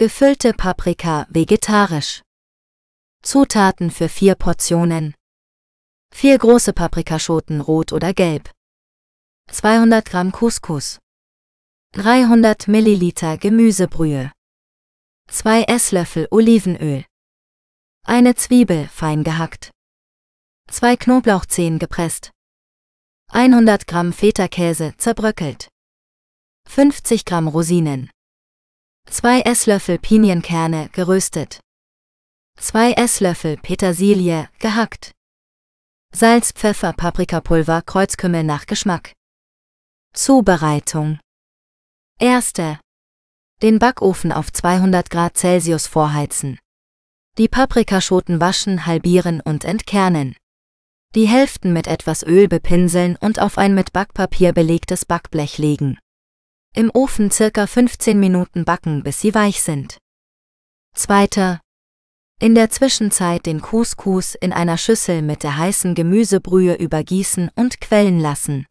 Gefüllte Paprika vegetarisch. Zutaten für vier Portionen. Vier große Paprikaschoten rot oder gelb. 200 Gramm Couscous. 300 Milliliter Gemüsebrühe. 2 Esslöffel Olivenöl. Eine Zwiebel fein gehackt. 2 Knoblauchzehen gepresst. 100 Gramm Feta-Käse zerbröckelt. 50 Gramm Rosinen. 2 Esslöffel Pinienkerne geröstet. 2 Esslöffel Petersilie gehackt. Salz, Pfeffer, Paprikapulver, Kreuzkümmel nach Geschmack. Zubereitung. Erste. Den Backofen auf 200 Grad Celsius vorheizen. Die Paprikaschoten waschen, halbieren und entkernen. Die Hälften mit etwas Öl bepinseln und auf ein mit Backpapier belegtes Backblech legen. Im Ofen circa 15 Minuten backen, bis sie weich sind. Zweiter. In der Zwischenzeit den Couscous in einer Schüssel mit der heißen Gemüsebrühe übergießen und quellen lassen.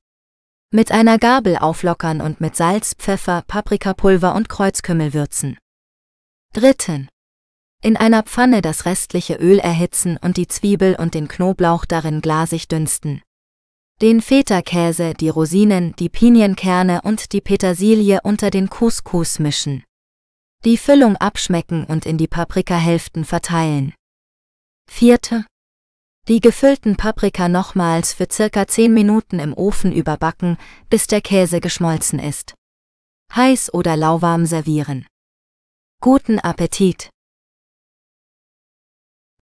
Mit einer Gabel auflockern und mit Salz, Pfeffer, Paprikapulver und Kreuzkümmel würzen. Dritten. In einer Pfanne das restliche Öl erhitzen und die Zwiebel und den Knoblauch darin glasig dünsten. Den Feta-Käse, die Rosinen, die Pinienkerne und die Petersilie unter den Couscous mischen. Die Füllung abschmecken und in die Paprikahälften verteilen. Vierte. Die gefüllten Paprika nochmals für circa 10 Minuten im Ofen überbacken, bis der Käse geschmolzen ist. Heiß oder lauwarm servieren. Guten Appetit!